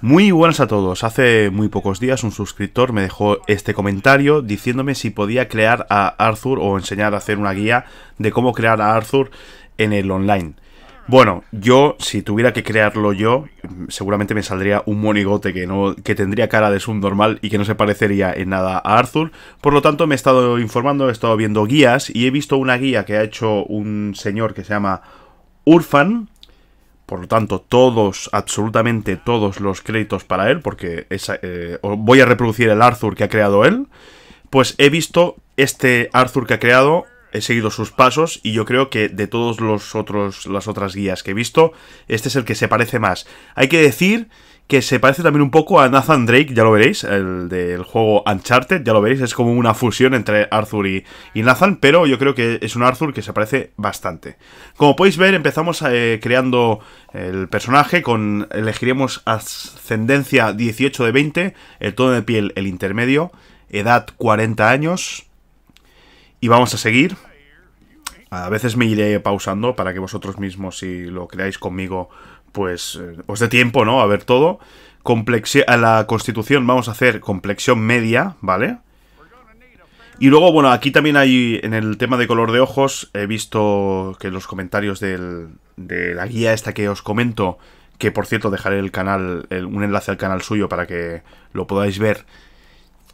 Muy buenas a todos. Hace muy pocos días un suscriptor me dejó este comentario diciéndome si podía crear a Arthur o enseñar a hacer una guía de cómo crear a Arthur en el online. Bueno, yo si tuviera que crearlo yo, seguramente me saldría un monigote que no que tendría cara de normal y que no se parecería en nada a Arthur. Por lo tanto, me he estado informando, he estado viendo guías y he visto una guía que ha hecho un señor que se llama Urfan por lo tanto, todos, absolutamente todos los créditos para él, porque esa, eh, voy a reproducir el Arthur que ha creado él. Pues he visto este Arthur que ha creado he seguido sus pasos y yo creo que de todos los otros las otras guías que he visto, este es el que se parece más. Hay que decir que se parece también un poco a Nathan Drake, ya lo veréis, el del juego Uncharted, ya lo veréis, es como una fusión entre Arthur y, Nathan, pero yo creo que es un Arthur que se parece bastante. Como podéis ver, empezamos eh, creando el personaje con, elegiremos ascendencia 18 de 20, el tono de piel el intermedio, edad 40 años, y vamos a seguir. A veces me iré pausando para que vosotros mismos, si lo creáis conmigo, pues eh, os dé tiempo, ¿no? A ver todo. a la constitución vamos a hacer complexión media, ¿vale? Y luego, bueno, aquí también hay, en el tema de color de ojos, he visto que los comentarios de la guía esta que os comento, que por cierto dejaré el canal, un enlace al canal suyo para que lo podáis ver,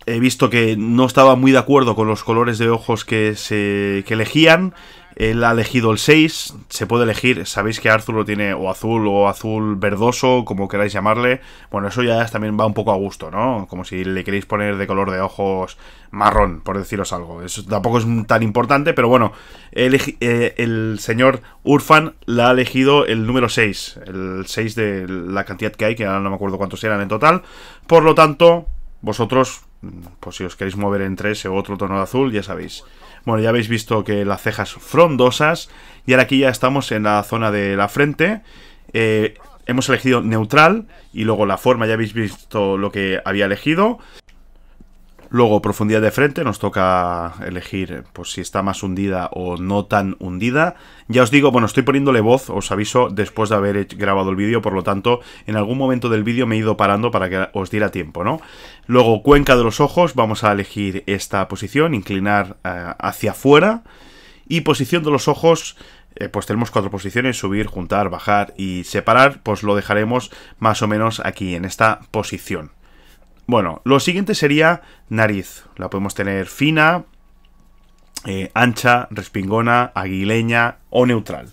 he visto que no estaba muy de acuerdo con los colores de ojos que, se, que elegían. Él ha elegido el 6, se puede elegir, sabéis que Arthur lo tiene o azul o azul verdoso, como queráis llamarle. Bueno, eso ya también va un poco a gusto, ¿no? Como si le queréis poner de color de ojos marrón, por deciros algo. Eso tampoco es tan importante, pero bueno, el, eh, el señor Urfan le ha elegido el número 6, el 6 de la cantidad que hay, que ahora no me acuerdo cuántos eran en total. Por lo tanto, vosotros pues si os queréis mover entre ese otro tono de azul, ya sabéis. Bueno, ya habéis visto que las cejas frondosas. Y ahora aquí ya estamos en la zona de la frente. Eh, hemos elegido neutral y luego la forma ya habéis visto lo que había elegido. Luego, profundidad de frente, nos toca elegir eh, pues, si está más hundida o no tan hundida. Ya os digo, bueno, estoy poniéndole voz, os aviso, después de haber grabado el vídeo, por lo tanto, en algún momento del vídeo me he ido parando para que os diera tiempo, ¿no? Luego, cuenca de los ojos, vamos a elegir esta posición, inclinar eh, hacia afuera. Y posición de los ojos, eh, pues tenemos cuatro posiciones, subir, juntar, bajar y separar, pues lo dejaremos más o menos aquí, en esta posición. Bueno, lo siguiente sería nariz. La podemos tener fina, eh, ancha, respingona, aguileña o neutral.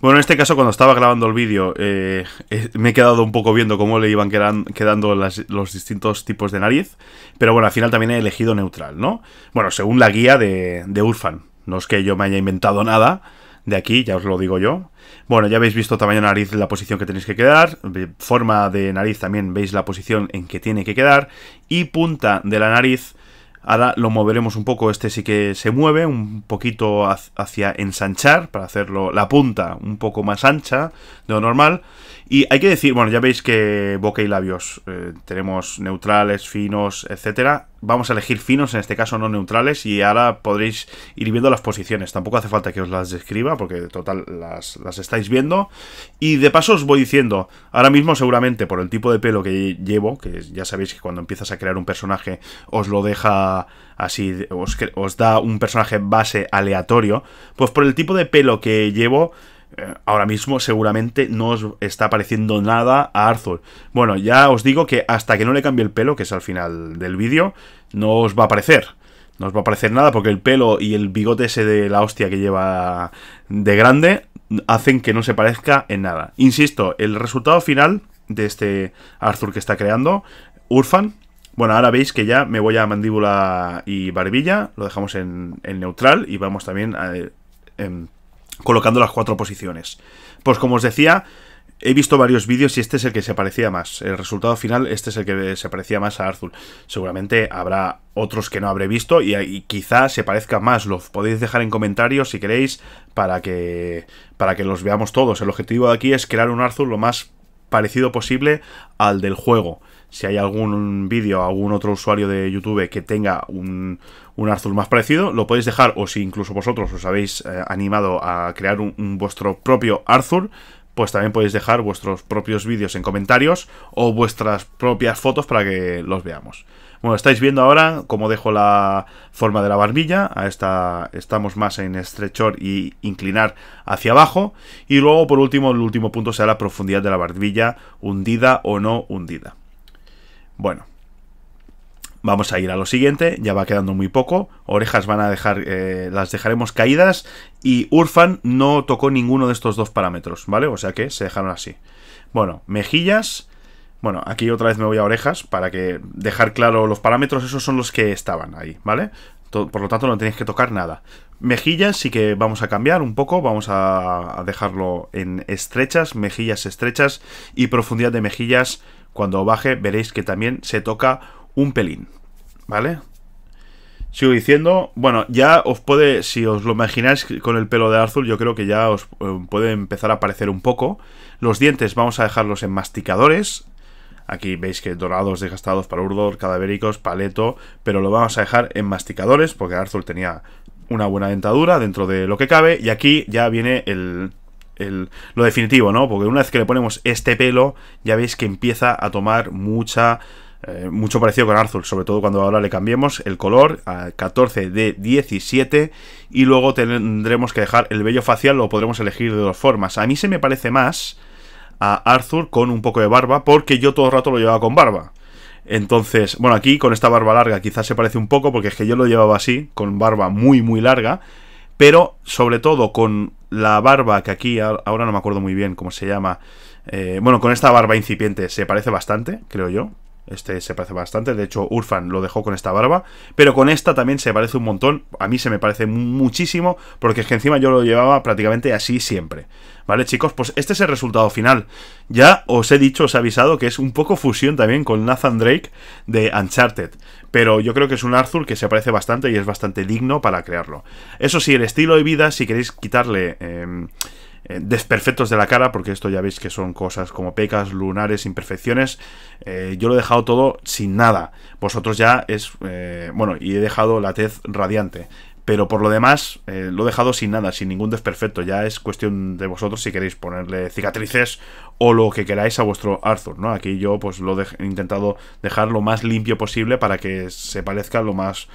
Bueno, en este caso cuando estaba grabando el vídeo eh, eh, me he quedado un poco viendo cómo le iban quedando los distintos tipos de nariz, pero bueno, al final también he elegido neutral, ¿no? Bueno, según la guía de, de Urfan, no es que yo me haya inventado nada, de aquí, ya os lo digo yo. Bueno, ya habéis visto tamaño de nariz la posición que tenéis que quedar, eh, forma de nariz también veis la posición en que tiene que quedar, y punta de la nariz, ahora lo moveremos un poco, este sí que se mueve un poquito hacia ensanchar, para hacerlo la punta un poco más ancha de lo normal, y hay que decir, bueno, ya veis que boca y labios eh, tenemos neutrales, finos, etcétera, vamos a elegir finos, en este caso no neutrales, y ahora podréis ir viendo las posiciones. Tampoco hace falta que os las describa, porque total las, las estáis viendo. Y de paso os voy diciendo, ahora mismo seguramente por el tipo de pelo que llevo, que ya sabéis que cuando empiezas a crear un personaje os lo deja así, os da un personaje base aleatorio, pues por el tipo de pelo que llevo... Eh, ahora mismo seguramente no os está pareciendo nada a Arthur. Bueno, ya os digo que hasta que no le cambie el pelo, que es al final del vídeo, no os va a parecer. No os va a parecer nada porque el pelo y el bigote ese de la hostia que lleva de grande hacen que no se parezca en nada. Insisto, el resultado final de este Arthur que está creando, Urfan, bueno, ahora veis que ya me voy a mandíbula y barbilla, lo dejamos en, neutral y vamos también a, eh, em, colocando las cuatro posiciones. Pues como os decía, he visto varios vídeos y este es el que se parecía más. El resultado final, este es el que se parecía más a Arthur. Seguramente habrá otros que no habré visto y, quizás quizá se parezca más. Lo podéis dejar en comentarios si queréis para que, para que los veamos todos. El objetivo de aquí es crear un Arthur lo más parecido posible al del juego. Si hay algún vídeo, algún otro usuario de YouTube que tenga un, Arthur más parecido, lo podéis dejar o si incluso vosotros os habéis eh, animado a crear un, vuestro propio Arthur, pues también podéis dejar vuestros propios vídeos en comentarios o vuestras propias fotos para que los veamos. Bueno, estáis viendo ahora cómo dejo la forma de la barbilla. A esta estamos más en estrechor y inclinar hacia abajo. Y luego, por último, el último punto será la profundidad de la barbilla, hundida o no hundida. Bueno, Vamos a ir a lo siguiente, ya va quedando muy poco. Orejas van a dejar, eh, las dejaremos caídas. Y Urfan no tocó ninguno de estos dos parámetros, ¿vale? O sea que se dejaron así. Bueno, mejillas. Bueno, aquí otra vez me voy a orejas para que dejar claro los parámetros, esos son los que estaban ahí, ¿vale? Por lo tanto, no tenéis que tocar nada. Mejillas sí que vamos a cambiar un poco, vamos a dejarlo en estrechas, mejillas estrechas y profundidad de mejillas. Cuando baje veréis que también se toca un pelín, ¿vale? Sigo diciendo, bueno, ya os puede, si os lo imagináis con el pelo de Arthur, yo creo que ya os eh, puede empezar a aparecer un poco. Los dientes vamos a dejarlos en masticadores. Aquí veis que dorados, desgastados, Urdor, cadavéricos, paleto, pero lo vamos a dejar en masticadores porque Arthur tenía una buena dentadura dentro de lo que cabe. Y aquí ya viene el, el, lo definitivo, ¿no? Porque una vez que le ponemos este pelo, ya veis que empieza a tomar mucha eh, mucho parecido con Arthur, sobre todo cuando ahora le cambiemos el color a 14 de 17 y luego tendremos que dejar el vello facial, lo podremos elegir de dos formas. A mí se me parece más a Arthur con un poco de barba porque yo todo el rato lo llevaba con barba. Entonces, bueno, aquí con esta barba larga quizás se parece un poco porque es que yo lo llevaba así, con barba muy muy larga, pero sobre todo con la barba que aquí, ahora no me acuerdo muy bien cómo se llama, eh, bueno, con esta barba incipiente se parece bastante, creo yo, este se parece bastante. De hecho, Urfan lo dejó con esta barba. Pero con esta también se parece un montón. A mí se me parece muchísimo. Porque es que encima yo lo llevaba prácticamente así siempre. ¿Vale, chicos? Pues este es el resultado final. Ya os he dicho, os he avisado que es un poco fusión también con Nathan Drake de Uncharted. Pero yo creo que es un Arthur que se parece bastante y es bastante digno para crearlo. Eso sí, el estilo de vida, si queréis quitarle... Em, eh, desperfectos de la cara, porque esto ya veis que son cosas como pecas, lunares, imperfecciones. Eh, yo lo he dejado todo sin nada. Vosotros ya es... Eh, bueno, y he dejado la tez radiante. Pero por lo demás, lo he dejado sin nada, sin ningún desperfecto. Ya es cuestión de vosotros si queréis ponerle cicatrices o lo que queráis a vuestro Arthur, ¿no? Aquí yo pues lo he intentado dejar lo más limpio posible para que se parezca lo más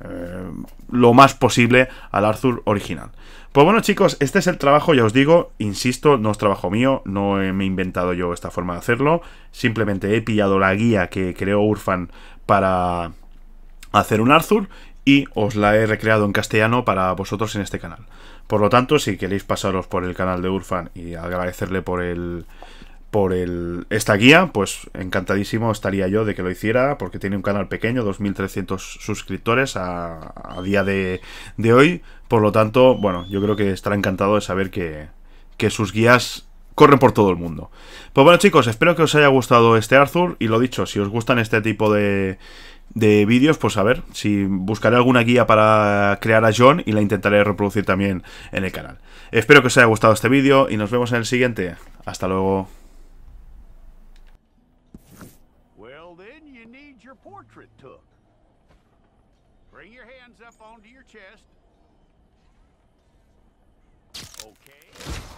eh, lo más posible al Arthur original. Pues bueno chicos, este es el trabajo, ya os digo, insisto, no es trabajo mío, no me he inventado yo esta forma de hacerlo, simplemente he pillado la guía que creó Urfan para hacer un Arthur y os la he recreado en castellano para vosotros en este canal. Por lo tanto, si queréis pasaros por el canal de Urfan y agradecerle por el por el, esta guía, pues encantadísimo estaría yo de que lo hiciera, porque tiene un canal pequeño, 2.300 suscriptores a, día de, hoy. Por lo tanto, bueno, yo creo que estará encantado de saber que, sus guías corren por todo el mundo. Pues bueno chicos, espero que os haya gustado este Arthur y lo dicho, si os gustan este tipo de, de vídeos, pues a ver, si buscaré alguna guía para crear a John y la intentaré reproducir también en el canal. Espero que os haya gustado este vídeo y nos vemos en el siguiente. Hasta luego. you need your portrait took. Bring your hands up onto your chest. Okay.